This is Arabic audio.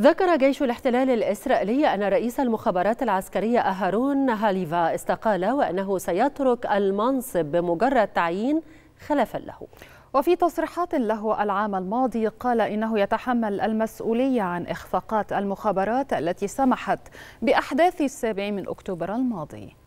ذكر جيش الاحتلال الإسرائيلي أن رئيس المخابرات العسكرية أهارون هاليفا استقال وأنه سيترك المنصب بمجرد تعيين خلفا له وفي تصريحات له العام الماضي قال انه يتحمل المسؤوليه عن اخفاقات المخابرات التي سمحت باحداث السابع من اكتوبر الماضي